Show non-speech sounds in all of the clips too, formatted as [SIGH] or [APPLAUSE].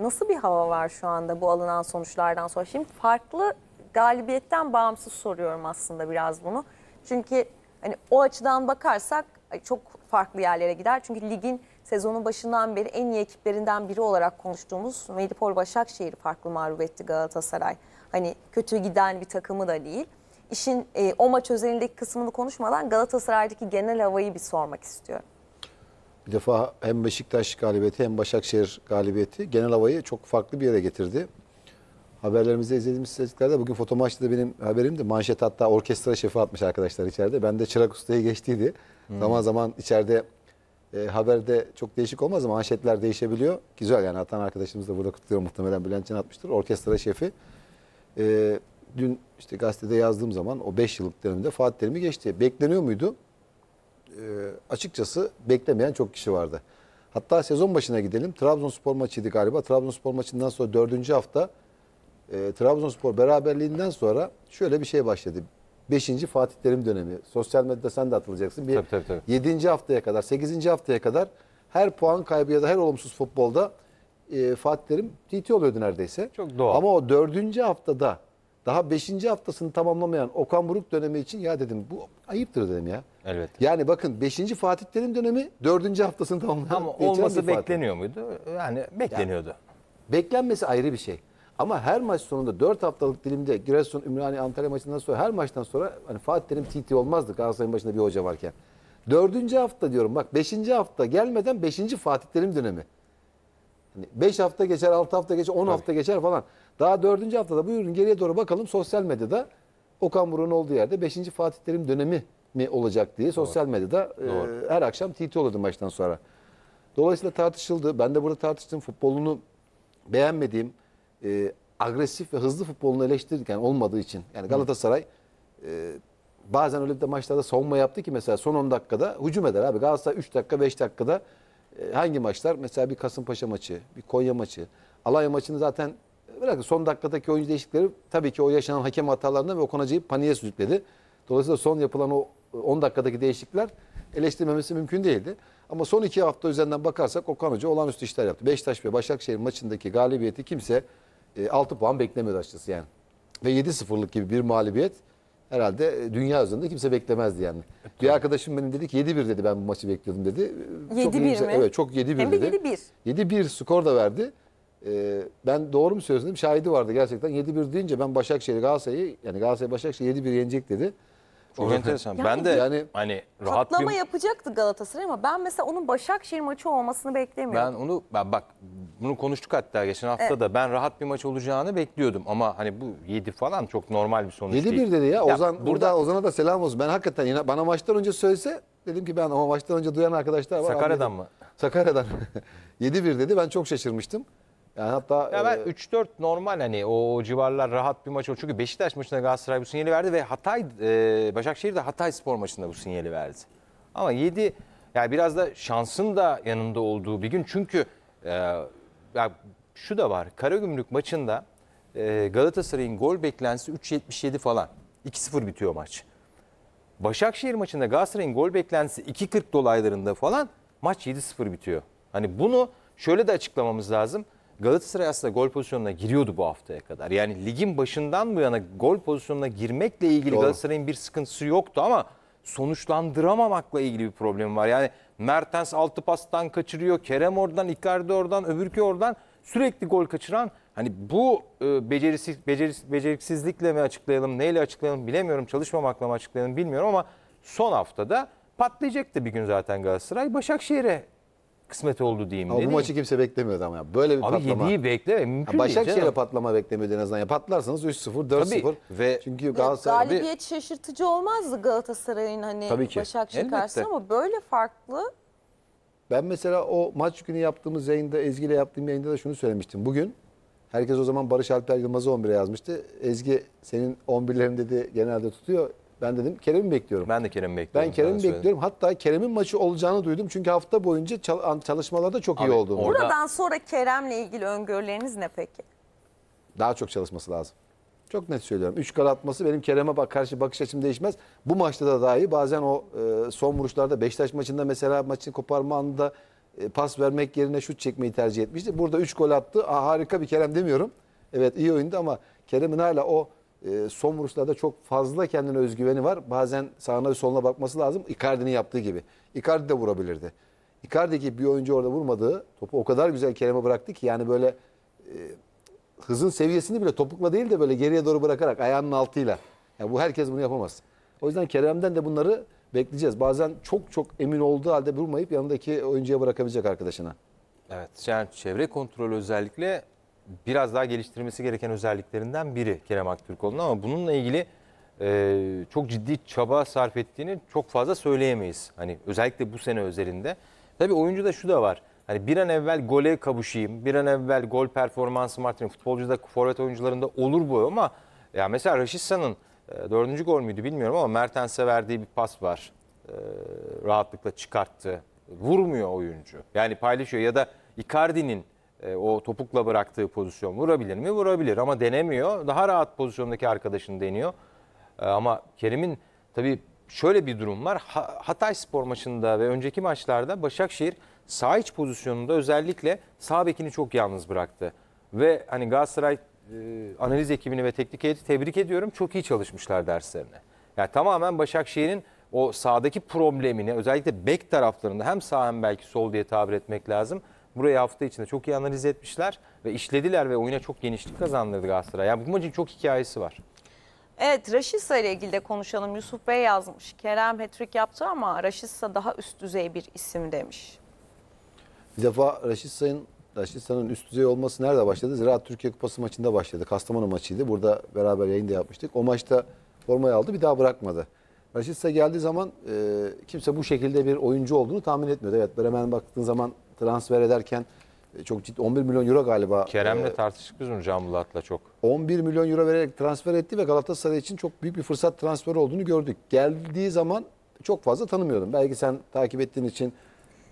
Nasıl bir hava var şu anda bu alınan sonuçlardan sonra? Şimdi farklı galibiyetten bağımsız soruyorum aslında biraz bunu. Çünkü hani o açıdan bakarsak çok farklı yerlere gider. Çünkü ligin sezonun başından beri en iyi ekiplerinden biri olarak konuştuğumuz Medipol Başakşehir farklı mağlup etti Galatasaray. Hani kötü giden bir takımı da değil. İşin e, o maç özelindeki kısmını konuşmadan Galatasaray'daki genel havayı bir sormak istiyorum. Bir defa hem Beşiktaş galibiyeti hem Başakşehir galibiyeti genel havayı çok farklı bir yere getirdi. Haberlerimizi izlediğimiz sesliklerde bugün foto maçta da benim haberimdi. de manşet hatta orkestra şefi atmış arkadaşlar içeride. Ben de Çırak Usta'yı geçtiydi. Hmm. Zaman zaman içeride e, haberde çok değişik olmaz ama manşetler değişebiliyor. Güzel yani atan arkadaşımız da burada kutluyor muhtemelen Bülent Can atmıştır. Orkestra şefi. E, dün işte gazetede yazdığım zaman o 5 yıllık dönemde Fatih Terim'i geçti. Bekleniyor muydu? E, açıkçası beklemeyen çok kişi vardı. Hatta sezon başına gidelim. Trabzonspor maçıydı galiba. Trabzonspor maçından sonra dördüncü hafta e, Trabzonspor beraberliğinden sonra şöyle bir şey başladı. Beşinci Fatih Terim dönemi. Sosyal medyada sen de atılacaksın. Bir tabii, tabii, tabii. Yedinci haftaya kadar, sekizinci haftaya kadar her puan kaybı ya da her olumsuz futbolda e, Fatih Terim TT oluyordu neredeyse. Çok doğal. Ama o dördüncü haftada daha 5. haftasını tamamlamayan Okan Buruk dönemi için ya dedim bu ayıptır dedim ya. Evet. Yani bakın 5. Fatih Terim dönemi 4. haftasını tamamlayan. Ama olması bekleniyor muydu? Yani bekleniyordu. Yani, beklenmesi ayrı bir şey. Ama her maç sonunda 4 haftalık dilimde Giresun, Ümraniye, Antalya maçından sonra her maçtan sonra hani Fatih Terim TT olmazdı Galatasaray'ın başında bir hoca varken. Dördüncü hafta diyorum bak beşinci hafta gelmeden beşinci Fatih Terim dönemi. Hani beş hafta geçer, altı hafta geçer, on hafta geçer falan. Daha dördüncü haftada buyurun geriye doğru bakalım sosyal medyada Okan Buruk'un olduğu yerde 5. Fatih Terim dönemi mi olacak diye sosyal Doğru. medyada e, her akşam TT olurdu maçtan sonra. Dolayısıyla tartışıldı. Ben de burada tartıştım. Futbolunu beğenmediğim, e, agresif ve hızlı futbolunu eleştirirken olmadığı için. Yani Galatasaray e, bazen öyle bir de maçlarda savunma yaptı ki mesela son 10 dakikada hücum eder abi. Galatasaray 3 dakika 5 dakikada e, hangi maçlar? Mesela bir Kasımpaşa maçı, bir Konya maçı. Alanya maçını zaten bırakın son dakikadaki oyuncu değişiklikleri tabii ki o yaşanan hakem hatalarından ve Okan Hoca'yı paniğe sürükledi. Dolayısıyla son yapılan o 10 e, dakikadaki değişiklikler eleştirmemesi mümkün değildi. Ama son iki hafta üzerinden bakarsak Okan Hoca olağanüstü işler yaptı. Beşiktaş ve Başakşehir maçındaki galibiyeti kimse e, 6 puan beklemiyordu açıkçası yani. Ve 7-0'lık gibi bir mağlubiyet herhalde e, dünya üzerinde kimse beklemezdi yani. Evet, bir arkadaşım benim dedi ki 7-1 dedi ben bu maçı bekliyordum dedi. 7-1 mi? Evet çok 7-1 dedi. Hem de 7-1. 7-1 skor da verdi. Ee, ben doğru mu söylüyorsun Şahidi vardı gerçekten. 7-1 deyince ben Başakşehir Galatasaray'ı yani Galatasaray Başakşehir 7-1 yenecek dedi. Çok enteresan. Yani, ben de yani hani rahat patlama bir... yapacaktı Galatasaray ama ben mesela onun Başakşehir maçı olmasını beklemiyorum. Ben onu ben bak bunu konuştuk hatta geçen hafta evet. da ben rahat bir maç olacağını bekliyordum ama hani bu 7 falan çok normal bir sonuç 7 değil. 7-1 dedi ya, ya burada, burada Ozan'a da selam olsun. Ben hakikaten yine bana maçtan önce söylese dedim ki ben ama maçtan önce duyan arkadaşlar var. Sakarya'dan mı? Sakarya'dan. 7-1 [LAUGHS] dedi ben çok şaşırmıştım. Yani hatta ya ben e, 3-4 normal hani o, civarlar rahat bir maç oldu Çünkü Beşiktaş maçında Galatasaray bu sinyali verdi ve Hatay e, Başakşehir de Hatay Spor maçında bu sinyali verdi. Ama 7 yani biraz da şansın da yanında olduğu bir gün. Çünkü e, ya şu da var. Karagümrük maçında e, Galatasaray'ın gol beklentisi 3.77 falan. 2-0 bitiyor maç. Başakşehir maçında Galatasaray'ın gol beklentisi 2.40 dolaylarında falan maç 7-0 bitiyor. Hani bunu şöyle de açıklamamız lazım. Galatasaray aslında gol pozisyonuna giriyordu bu haftaya kadar. Yani ligin başından bu yana gol pozisyonuna girmekle ilgili Doğru. Galatasaray'ın bir sıkıntısı yoktu ama sonuçlandıramamakla ilgili bir problem var. Yani Mertens altı pastan kaçırıyor, Kerem oradan, Icardi oradan, öbürkü oradan sürekli gol kaçıran hani bu e, becerisiz, beceriksiz, beceriksizlikle mi açıklayalım, neyle açıklayalım bilemiyorum, çalışmamakla mı açıklayalım bilmiyorum ama son haftada patlayacaktı bir gün zaten Galatasaray. Başakşehir'e kısmet oldu diyeyim. Ama bu maçı kimse beklemiyordu ama. Böyle bir Abi patlama. 7'yi bekleme mümkün değil Başakşehir'e patlama beklemiyordu en azından. Ya patlarsanız 3-0, 4-0. Ve Çünkü Galatasaray bir... şaşırtıcı olmazdı Galatasaray'ın hani Başakşehir Elbette. karşısında ama böyle farklı Ben mesela o maç günü yaptığımız yayında, Ezgi'yle yaptığım yayında da şunu söylemiştim. Bugün herkes o zaman Barış Alper Yılmaz'ı 11'e yazmıştı. Ezgi senin 11'lerin dedi genelde tutuyor. Ben dedim Kerem'i bekliyorum. Ben de Kerem'i bekliyorum. Ben Kerem'i bekliyorum. Hatta Kerem'in maçı olacağını duydum. Çünkü hafta boyunca çalışmalarda çok Abi, iyi olduğunu. Orada... Buradan sonra Kerem'le ilgili öngörüleriniz ne peki? Daha çok çalışması lazım. Çok net söylüyorum. Üç kar atması benim Kerem'e bak karşı bakış açım değişmez. Bu maçta da dahi bazen o e, son vuruşlarda Beşiktaş maçında mesela maçın koparma anında e, pas vermek yerine şut çekmeyi tercih etmişti. Burada üç gol attı. Aa, harika bir Kerem demiyorum. Evet iyi oyundu ama Kerem'in hala o e, ee, Somrus'ta da çok fazla kendine özgüveni var. Bazen sağına ve soluna bakması lazım. Icardi'nin yaptığı gibi. Icardi de vurabilirdi. Icardi gibi bir oyuncu orada vurmadığı topu o kadar güzel Kerem'e bıraktı ki yani böyle e, hızın seviyesini bile topukla değil de böyle geriye doğru bırakarak ayağının altıyla. Yani bu herkes bunu yapamaz. O yüzden Kerem'den de bunları bekleyeceğiz. Bazen çok çok emin olduğu halde vurmayıp yanındaki oyuncuya bırakabilecek arkadaşına. Evet yani çevre kontrolü özellikle biraz daha geliştirmesi gereken özelliklerinden biri Kerem Aktürkoğlu'nun ama bununla ilgili e, çok ciddi çaba sarf ettiğini çok fazla söyleyemeyiz. Hani özellikle bu sene özelinde. Tabii oyuncuda şu da var. Hani bir an evvel gole kavuşayım, bir an evvel gol performansım artırayım. Futbolcuda, forvet oyuncularında olur bu ama ya mesela Raşitsa'nın e, dördüncü gol müydü bilmiyorum ama Mertens'e verdiği bir pas var. E, rahatlıkla çıkarttı. Vurmuyor oyuncu. Yani paylaşıyor ya da Icardi'nin e, o topukla bıraktığı pozisyon vurabilir mi? Vurabilir ama denemiyor. Daha rahat pozisyondaki arkadaşını deniyor. E, ama Kerim'in tabii şöyle bir durum var. Ha, Hatay spor maçında ve önceki maçlarda Başakşehir sağ iç pozisyonunda özellikle sağ bekini çok yalnız bıraktı. Ve hani Galatasaray e, analiz ekibini ve teknik heyeti tebrik ediyorum. Çok iyi çalışmışlar derslerine. Yani tamamen Başakşehir'in o sağdaki problemini özellikle bek taraflarında hem sağ hem belki sol diye tabir etmek lazım burayı hafta içinde çok iyi analiz etmişler ve işlediler ve oyuna çok genişlik kazandırdı Galatasaray. Yani bu maçın çok hikayesi var. Evet Raşisa ile ilgili de konuşalım. Yusuf Bey yazmış. Kerem Hetrik yaptı ama Raşisa daha üst düzey bir isim demiş. Bir defa Raşisa'nın Raşisa'nın üst düzey olması nerede başladı? Ziraat Türkiye Kupası maçında başladı. Kastamonu maçıydı. Burada beraber yayında yapmıştık. O maçta formayı aldı bir daha bırakmadı. Raşitsa geldiği zaman e, kimse bu şekilde bir oyuncu olduğunu tahmin etmiyordu. Evet Bremen baktığın zaman transfer ederken e, çok ciddi 11 milyon euro galiba. Kerem'le e, tartıştık biz onu Can Bulat'la çok. 11 milyon euro vererek transfer etti ve Galatasaray için çok büyük bir fırsat transferi olduğunu gördük. Geldiği zaman çok fazla tanımıyordum. Belki sen takip ettiğin için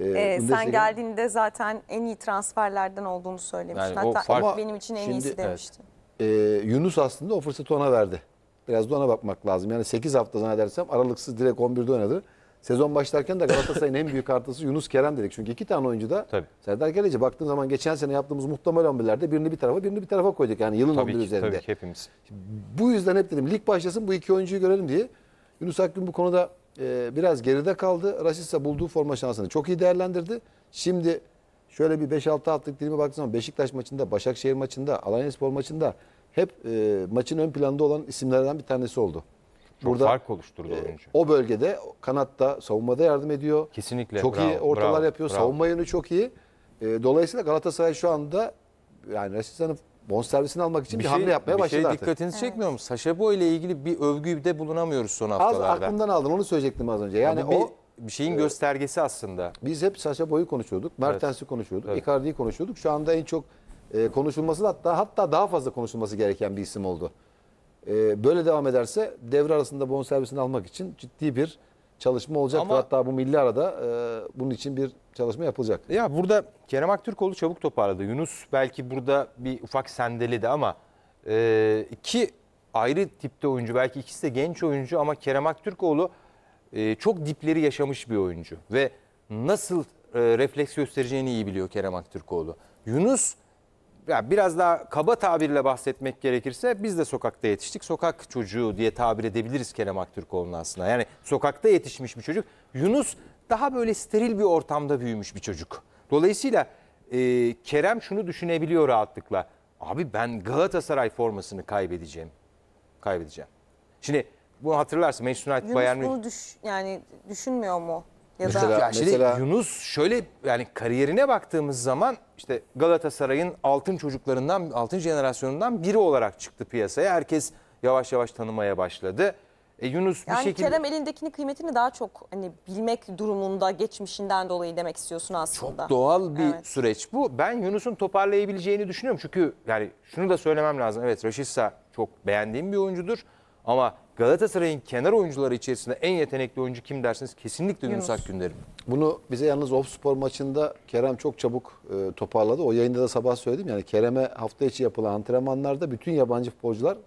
e, ee, sen geldiğinde zaten en iyi transferlerden olduğunu söylemiştin. Yani Hatta fark, benim için en şimdi, iyisi demiştin. Evet. E, Yunus aslında o fırsatı ona verdi. Biraz da ona bakmak lazım. Yani 8 hafta zannedersem aralıksız direkt 11'de oynadı. Sezon başlarken de Galatasaray'ın en büyük artısı Yunus Kerem dedik. Çünkü iki tane oyuncu da Tabii. Serdar Gelece. Baktığın zaman geçen sene yaptığımız muhtemel 11'lerde birini bir tarafa birini bir tarafa koyduk. Yani yılın tabii 11 ki, üzerinde. Tabii ki hepimiz. Bu yüzden hep dedim lig başlasın bu iki oyuncuyu görelim diye. Yunus Akgün bu konuda e, biraz geride kaldı. Rashica bulduğu forma şansını çok iyi değerlendirdi. Şimdi şöyle bir 5-6 haftalık dilime baktığın zaman Beşiktaş maçında, Başakşehir maçında, Alanyaspor maçında hep e, maçın ön planda olan isimlerden bir tanesi oldu. Çok Burada, fark oluşturdu e, oyuncu. O bölgede kanatta savunmada yardım ediyor. Kesinlikle. Çok bravo, iyi ortalar bravo, yapıyor. Bravo. Savunma yönü çok iyi. E, dolayısıyla Galatasaray şu anda yani Rashidan'ın bonservisini almak için bir, bir şey, hamle yapmaya bir şey başladı artık. Bir şey dikkatinizi evet. çekmiyor mu? Boy ile ilgili bir övgü de bulunamıyoruz son haftalarda. Az aklımdan aldım onu söyleyecektim az önce. Yani, yani o bir şeyin e, göstergesi aslında. Biz hep Saşa Saşebo'yu konuşuyorduk, Mertens'i evet. konuşuyorduk, evet. Icardi'yi konuşuyorduk. Şu anda en çok e, konuşulması da hatta hatta daha fazla konuşulması gereken bir isim oldu e, böyle devam ederse devre arasında bonservisini almak için ciddi bir çalışma olacak. Ama, Hatta bu milli arada e, bunun için bir çalışma yapılacak. Ya burada Kerem Aktürkoğlu çabuk toparladı. Yunus belki burada bir ufak sendeledi ama e, iki ayrı tipte oyuncu. Belki ikisi de genç oyuncu ama Kerem Aktürkoğlu e, çok dipleri yaşamış bir oyuncu. Ve nasıl e, refleks göstereceğini iyi biliyor Kerem Aktürkoğlu. Yunus ya biraz daha kaba tabirle bahsetmek gerekirse biz de sokakta yetiştik. Sokak çocuğu diye tabir edebiliriz Kerem Aktürkoğlu'nu aslında. Yani sokakta yetişmiş bir çocuk. Yunus daha böyle steril bir ortamda büyümüş bir çocuk. Dolayısıyla e, Kerem şunu düşünebiliyor rahatlıkla. Abi ben Galatasaray formasını kaybedeceğim. Kaybedeceğim. Şimdi bunu hatırlarsın Manchester United Yunus Bayern bunu düş, yani düşünmüyor mu? Ya mesela, da... ya şimdi mesela... Yunus şöyle yani kariyerine baktığımız zaman işte Galatasaray'ın altın çocuklarından, altın jenerasyonundan biri olarak çıktı piyasaya. Herkes yavaş yavaş tanımaya başladı. E Yunus bir yani şekilde... Kerem elindekini kıymetini daha çok hani bilmek durumunda geçmişinden dolayı demek istiyorsun aslında. Çok doğal bir evet. süreç bu. Ben Yunus'un toparlayabileceğini düşünüyorum. Çünkü yani şunu da söylemem lazım. Evet Raşitsa çok beğendiğim bir oyuncudur. Ama Galatasaray'ın kenar oyuncuları içerisinde en yetenekli oyuncu kim dersiniz? Kesinlikle Yunus Akgünderim. Bunu bize yalnız Offspor maçında Kerem çok çabuk e, toparladı. O yayında da sabah söyledim. Yani Kerem'e hafta içi yapılan antrenmanlarda bütün yabancı futbolcular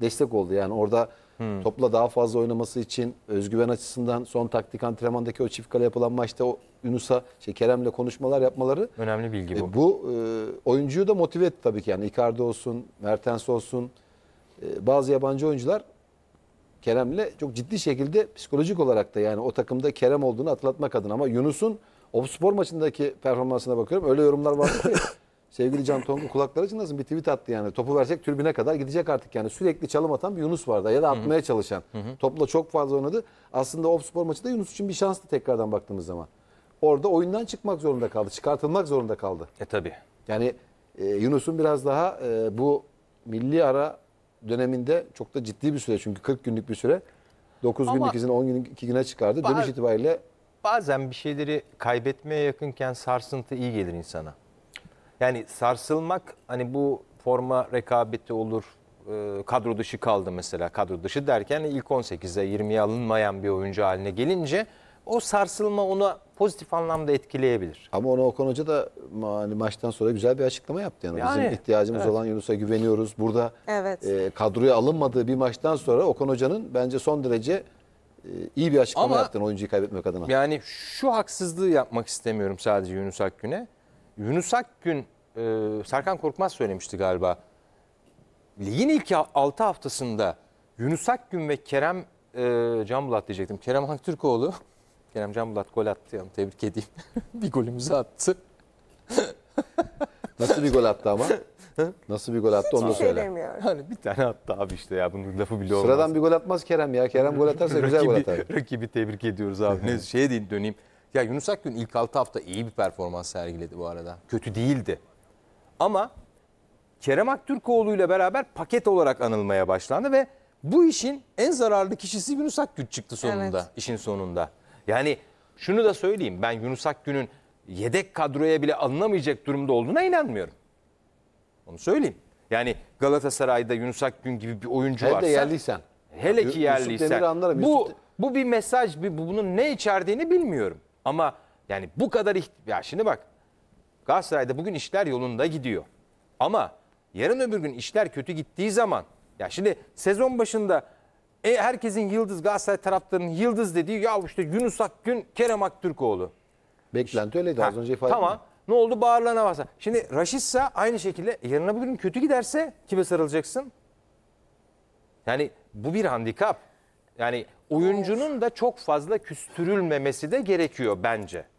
destek oldu. Yani orada hmm. topla daha fazla oynaması için özgüven açısından son taktik antrenmandaki o çift kale yapılan maçta o Yunus'a şey Kerem'le konuşmalar yapmaları önemli bilgi e, bu. E, bu e, oyuncuyu da motive etti tabii ki. Yani Icardi olsun, Mertens olsun e, bazı yabancı oyuncular Kerem'le çok ciddi şekilde psikolojik olarak da yani o takımda Kerem olduğunu atlatmak adına ama Yunus'un Spor maçındaki performansına bakıyorum. Öyle yorumlar var ki [LAUGHS] sevgili Can Tongu kulakları için nasıl bir tweet attı yani. Topu versek türbüne kadar gidecek artık yani. Sürekli çalım atan bir Yunus vardı ya da atmaya çalışan. Topla çok fazla oynadı. Aslında Spor maçında Yunus için bir şanstı tekrardan baktığımız zaman. Orada oyundan çıkmak zorunda kaldı. Çıkartılmak zorunda kaldı. E tabi. Yani e, Yunus'un biraz daha e, bu milli ara döneminde çok da ciddi bir süre çünkü 40 günlük bir süre 9 Ama günlük izin 10 günlük 2 güne çıkardı. Ba Dönüş itibariyle bazen bir şeyleri kaybetmeye yakınken sarsıntı iyi gelir insana. Yani sarsılmak hani bu forma rekabeti olur. E, kadro dışı kaldı mesela. Kadro dışı derken ilk 18'de 20'ye alınmayan bir oyuncu haline gelince o sarsılma ona pozitif anlamda etkileyebilir. Ama ona Okan Hoca da hani maçtan sonra güzel bir açıklama yaptı. Yani, yani bizim ihtiyacımız evet. olan Yunus'a güveniyoruz. Burada evet. e, kadroya alınmadığı bir maçtan sonra Okan Hoca'nın bence son derece e, iyi bir açıklama Ama, yaptın oyuncuyu kaybetmek adına. Yani şu haksızlığı yapmak istemiyorum sadece Yunus Akgün'e. Yunus Akgün, e, Serkan Korkmaz söylemişti galiba. Ligin ilk 6 haftasında Yunus Akgün ve Kerem e, Can Bulat diyecektim. Kerem Aktürkoğlu Kerem Can Bulat gol attı. Yani tebrik edeyim. [LAUGHS] bir golümüzü attı. [LAUGHS] Nasıl bir gol attı ama? Nasıl bir gol attı onu da şey söyle. Demiyorum. Hani bir tane attı abi işte ya bunun lafı bile olmaz. Sıradan bir gol atmaz Kerem ya. Kerem gol atarsa güzel gol atar. [LAUGHS] Rakibi tebrik ediyoruz abi. ne şeye değil döneyim. Ya Yunus Akgün ilk 6 hafta iyi bir performans sergiledi bu arada. Kötü değildi. Ama Kerem Aktürkoğlu ile beraber paket olarak anılmaya başlandı ve bu işin en zararlı kişisi Yunus Akgün çıktı sonunda, evet. işin sonunda. Yani şunu da söyleyeyim ben Yunus Akgün'ün yedek kadroya bile alınamayacak durumda olduğuna inanmıyorum. Onu söyleyeyim. Yani Galatasaray'da Yunus Akgün gibi bir oyuncu Hele varsa. Hele yerliysen. Hele ki yerliysen. Anlarım, bu, bu bir mesaj, bir, bunun ne içerdiğini bilmiyorum. Ama yani bu kadar... Ya şimdi bak Galatasaray'da bugün işler yolunda gidiyor. Ama yarın öbür gün işler kötü gittiği zaman... Ya şimdi sezon başında e herkesin yıldız Galatasaray taraftarının yıldız dediği ya işte Yunus Akgün, Kerem Aktürkoğlu. Beklenti öyleydi ha, az önce ifade Tamam. Ettim. Ne oldu? Bağırlarına varsa. Şimdi Raşit'sa aynı şekilde e, yarın öbür gün kötü giderse kime sarılacaksın? Yani bu bir handikap. Yani oyuncunun da çok fazla küstürülmemesi de gerekiyor bence.